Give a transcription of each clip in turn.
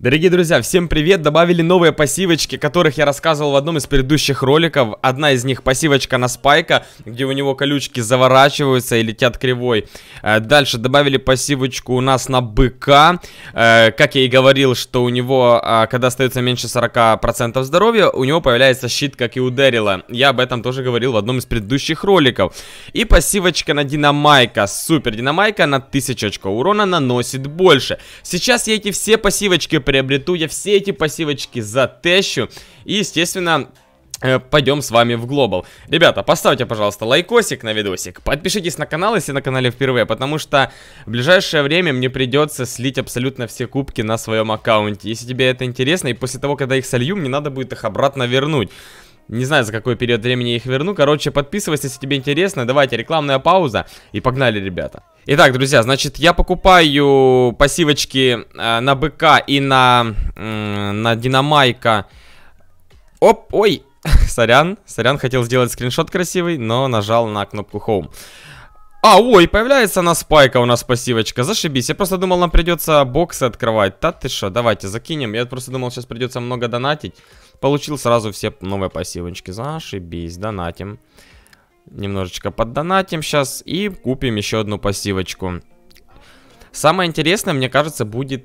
Дорогие друзья, всем привет! Добавили новые пассивочки, которых я рассказывал в одном из предыдущих роликов. Одна из них пассивочка на спайка, где у него колючки заворачиваются и летят кривой. Э, дальше добавили пассивочку у нас на быка. Э, как я и говорил, что у него, а, когда остается меньше 40% здоровья, у него появляется щит, как и у Дэрила. Я об этом тоже говорил в одном из предыдущих роликов. И пассивочка на Динамайка. Супер Динамайка на 1000 очков урона наносит больше. Сейчас я эти все пассивочки приобрету я все эти пассивочки за тещу. И, естественно, э, Пойдем с вами в глобал. Ребята, поставьте, пожалуйста, лайкосик на видосик. Подпишитесь на канал, если на канале впервые, потому что в ближайшее время мне придется слить абсолютно все кубки на своем аккаунте. Если тебе это интересно, и после того, когда их солью, мне надо будет их обратно вернуть. Не знаю, за какой период времени я их верну. Короче, подписывайся, если тебе интересно. Давайте, рекламная пауза. И погнали, ребята. Итак, друзья, значит, я покупаю пассивочки э, на БК и на, э, на Динамайка. Оп, ой, сорян, сорян, хотел сделать скриншот красивый, но нажал на кнопку Home. А, ой, появляется на спайка у нас пассивочка, зашибись. Я просто думал, нам придется боксы открывать. Да ты что, давайте закинем. Я просто думал, сейчас придется много донатить. Получил сразу все новые пассивочки. Зашибись, донатим. Немножечко поддонатим сейчас и купим еще одну пассивочку. Самое интересное, мне кажется, будет...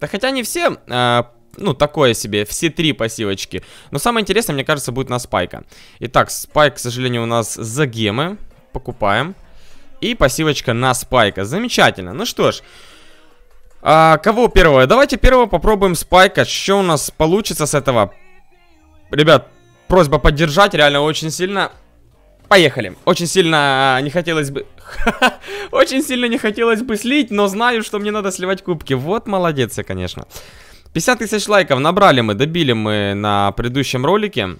Да хотя не все, э, ну, такое себе, все три пассивочки. Но самое интересное, мне кажется, будет на Спайка. Итак, Спайк, к сожалению, у нас за гемы. Покупаем. И пассивочка на Спайка. Замечательно. Ну что ж... А, кого первого? Давайте первого попробуем спайка. Что у нас получится с этого? Ребят, просьба поддержать, реально очень сильно. Поехали. Очень сильно э, не хотелось бы... Очень сильно не хотелось бы слить, но знаю, что мне надо сливать кубки. Вот молодец я, конечно. 50 тысяч лайков набрали мы, добили мы на предыдущем ролике.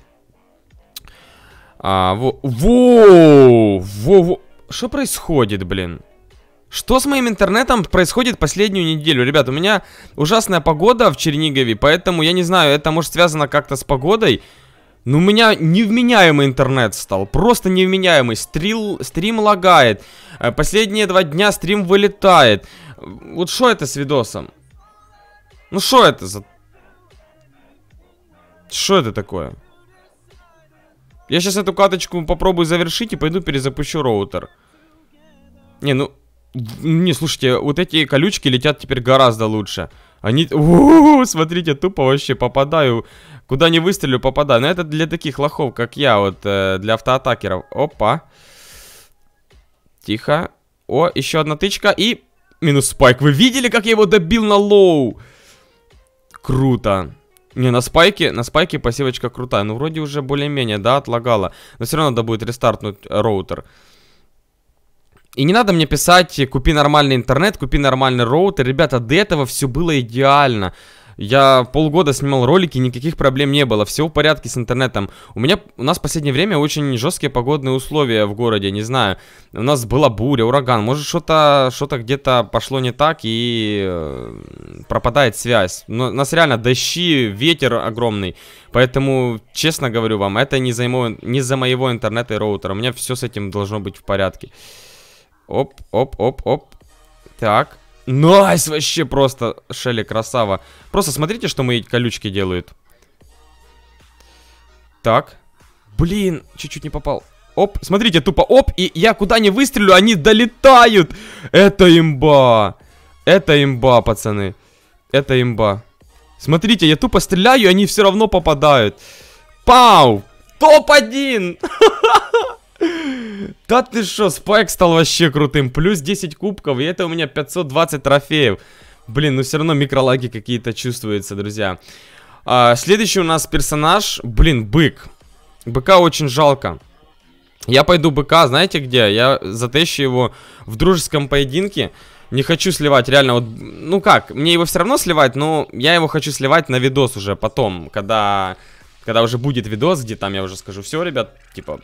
А, во... Воу! Воу! Что происходит, блин? Что с моим интернетом происходит последнюю неделю? Ребят, у меня ужасная погода в Чернигове, поэтому я не знаю, это может связано как-то с погодой. Но у меня невменяемый интернет стал, просто невменяемый. Стрил, стрим лагает, э, последние два дня стрим вылетает. Вот что это с видосом? Ну, что это за... Что это такое? Я сейчас эту каточку попробую завершить и пойду перезапущу роутер. Не, ну, не, слушайте, вот эти колючки летят теперь гораздо лучше. Они... У-у-у, смотрите, тупо вообще попадаю. Куда не выстрелю, попадаю. Но это для таких лохов, как я, вот, э, для автоатакеров. Опа. Тихо. О, еще одна тычка и... Минус спайк. Вы видели, как я его добил на лоу? Круто. Не, на спайке, на спайке пассивочка крутая. Ну, вроде уже более-менее, да, отлагала. Но все равно надо будет рестартнуть роутер. И не надо мне писать, купи нормальный интернет, купи нормальный роутер. Ребята, до этого все было идеально. Я полгода снимал ролики, никаких проблем не было, все в порядке с интернетом. У меня, у нас в последнее время очень жесткие погодные условия в городе, не знаю. У нас была буря, ураган, может что-то что, то где-то пошло не так и э, пропадает связь. Но у нас реально дощи, ветер огромный, поэтому, честно говорю вам, это не за, моего, не за моего интернета и роутера. У меня все с этим должно быть в порядке. Оп, оп, оп, оп. Так. Найс, вообще просто, Шелли, красава. Просто смотрите, что мои колючки делают. Так. Блин, чуть-чуть не попал. Оп, смотрите, тупо оп, и я куда не выстрелю, они долетают. Это имба. Это имба, пацаны. Это имба. Смотрите, я тупо стреляю, и они все равно попадают. Пау! Топ-1! Да ты что, спайк стал вообще крутым. Плюс 10 кубков, и это у меня 520 трофеев. Блин, ну все равно микролаги какие-то чувствуются, друзья. А, следующий у нас персонаж, блин, бык. Быка очень жалко. Я пойду быка, знаете где? Я затащу его в дружеском поединке. Не хочу сливать, реально, вот, ну как, мне его все равно сливать, но я его хочу сливать на видос уже потом, когда, когда уже будет видос, где там я уже скажу, все, ребят, типа,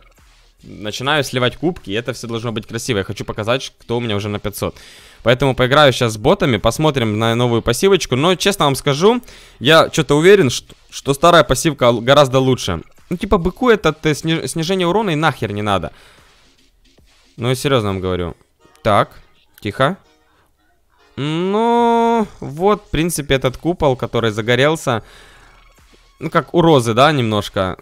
начинаю сливать кубки, и это все должно быть красиво. Я хочу показать, кто у меня уже на 500. Поэтому поиграю сейчас с ботами, посмотрим на новую пассивочку. Но, честно вам скажу, я что-то уверен, что, что старая пассивка гораздо лучше. Ну, типа, быку это снижение урона и нахер не надо. Ну, серьезно вам говорю. Так, тихо. Ну, вот, в принципе, этот купол, который загорелся. Ну, как у розы, да, немножко.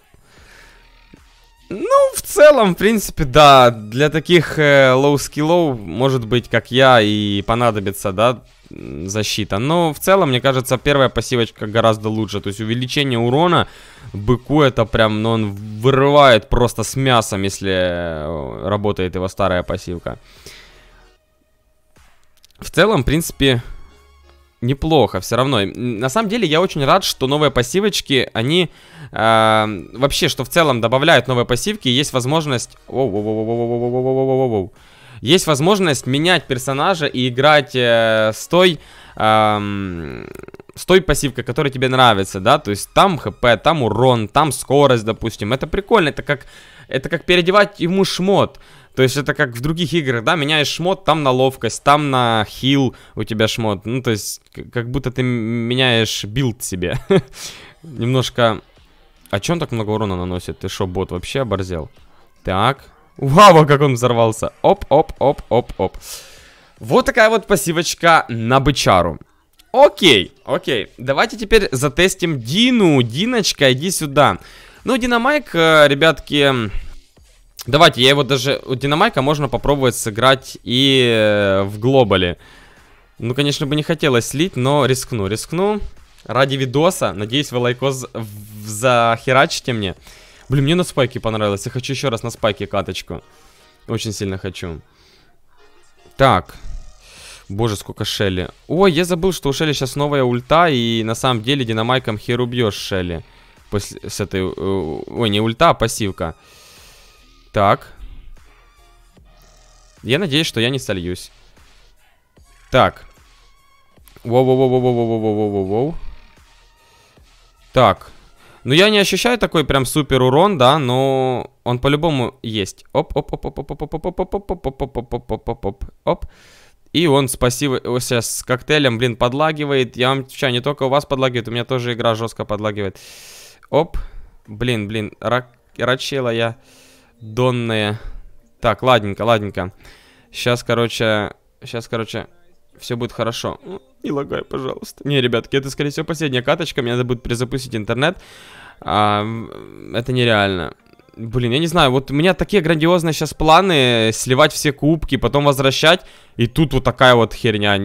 Ну, в целом, в принципе, да. Для таких лоу-скиллов, э, может быть, как я, и понадобится, да, защита. Но в целом, мне кажется, первая пассивочка гораздо лучше. То есть увеличение урона быку это прям, ну, он вырывает просто с мясом, если э, работает его старая пассивка. В целом, в принципе, неплохо все равно. На самом деле я очень рад, что новые пассивочки, они э, вообще, что в целом добавляют новые пассивки, есть возможность... Есть возможность менять персонажа и играть э, с той... Э, с той пассивкой, которая тебе нравится, да, то есть там хп, там урон, там скорость, допустим, это прикольно, это как, это как переодевать ему шмот, то есть это как в других играх, да, меняешь шмот, там на ловкость, там на хил у тебя шмот. Ну, то есть как будто ты меняешь билд себе. Немножко... А чё он так много урона наносит? Ты шо, бот вообще оборзел? Так. Вау, как он взорвался. Оп, оп, оп, оп, оп. Вот такая вот пассивочка на бычару. Окей, окей. Давайте теперь затестим Дину. Диночка, иди сюда. Ну, Динамайк, э, ребятки, Давайте, я его даже... У Динамайка можно попробовать сыграть и э, в глобале. Ну, конечно, бы не хотелось слить, но рискну, рискну. Ради видоса. Надеюсь, вы лайкос захерачите мне. Блин, мне на спайке понравилось. Я хочу еще раз на спайке каточку. Очень сильно хочу. Так. Боже, сколько Шелли. Ой, я забыл, что у Шелли сейчас новая ульта. И на самом деле динамайком хер убьешь Шелли. После, с этой... Э, ой, не ульта, а пассивка. Пассивка. Так. Я надеюсь, что я не сольюсь. Так. Воу-воу-воу-воу-воу-воу-воу-воу-воу. Так. Ну, я не ощущаю такой прям супер урон, да, но он по-любому есть. оп оп оп оп оп оп оп оп оп оп оп оп оп оп оп оп оп оп и он спасибо сейчас с коктейлем, блин, подлагивает. Я вам отвечаю, не только у вас подлагивает, у меня тоже игра жестко подлагивает. Оп. Блин, блин, рак, рачела я. Донные. Так, ладненько, ладненько. Сейчас, короче... Сейчас, короче... Все будет хорошо. Ну, не лагай, пожалуйста. Не, ребятки, это, скорее всего, последняя каточка. Мне надо будет перезапустить интернет. А, это нереально. Блин, я не знаю, вот у меня такие грандиозные сейчас планы сливать все кубки, потом возвращать, и тут вот такая вот херня.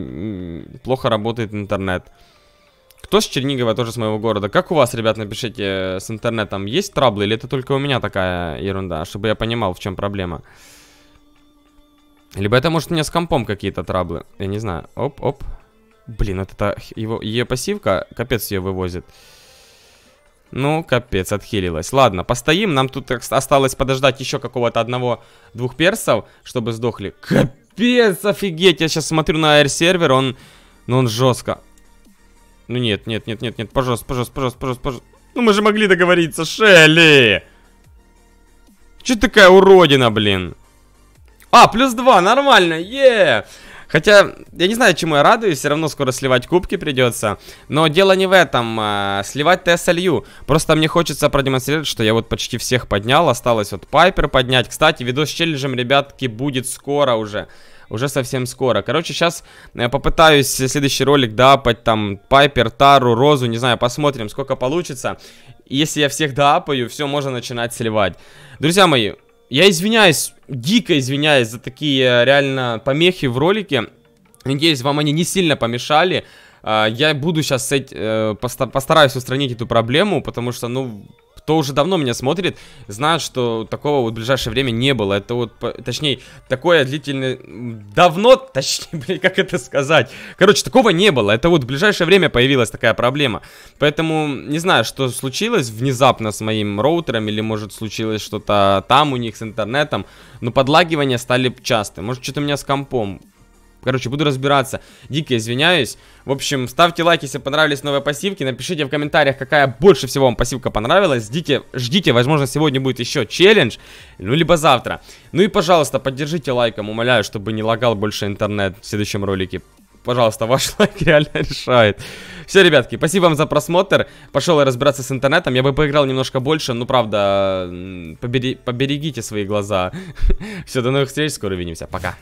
Плохо работает интернет. Кто с Чернигова, тоже с моего города. Как у вас, ребят, напишите, э, с интернетом есть траблы или это только у меня такая ерунда, чтобы я понимал, в чем проблема. Либо это, может, у меня с компом какие-то траблы. Я не знаю. Оп-оп. Блин, вот это его, ее пассивка, капец ее вывозит. Ну, капец, отхилилась. Ладно, постоим. Нам тут осталось подождать еще какого-то одного-двух персов, чтобы сдохли. Капец, офигеть. Я сейчас смотрю на аэр-сервер, он... Ну, он жестко. Ну нет, нет, нет, нет, нет, пожалуйста, пожалуйста, пожалуйста, пожалуйста, Ну мы же могли договориться, Шелли! Че такая уродина, блин? А, плюс два, нормально, е! Хотя, я не знаю, чему я радуюсь, все равно скоро сливать кубки придется. Но дело не в этом. А, сливать ТСЛЮ. Просто мне хочется продемонстрировать, что я вот почти всех поднял. Осталось вот Пайпер поднять. Кстати, видос с челленджем, ребятки, будет скоро уже уже совсем скоро. Короче, сейчас я э, попытаюсь следующий ролик дапать, там, Пайпер, Тару, Розу, не знаю, посмотрим, сколько получится. Если я всех дапаю, все, можно начинать сливать. Друзья мои, я извиняюсь, дико извиняюсь за такие э, реально помехи в ролике. Надеюсь, вам они не сильно помешали. Э, я буду сейчас постараюсь устранить эту проблему, потому что, ну, кто уже давно меня смотрит, знают, что такого вот в ближайшее время не было. Это вот, точнее, такое длительное... Давно, точнее, блин, как это сказать? Короче, такого не было. Это вот в ближайшее время появилась такая проблема. Поэтому не знаю, что случилось внезапно с моим роутером, или, может, случилось что-то там у них с интернетом. Но подлагивания стали частые. Может, что-то у меня с компом Короче, буду разбираться. Дико извиняюсь. В общем, ставьте лайки, если понравились новые пассивки. Напишите в комментариях, какая больше всего вам пассивка понравилась. Ждите, ждите, возможно, сегодня будет еще челлендж. Ну, либо завтра. Ну и, пожалуйста, поддержите лайком. Умоляю, чтобы не лагал больше интернет в следующем ролике. Пожалуйста, ваш лайк реально решает. Все, ребятки, спасибо вам за просмотр. Пошел я разбираться с интернетом. Я бы поиграл немножко больше, но ну, правда, побери поберегите свои глаза. Все, до новых встреч, скоро увидимся. Пока.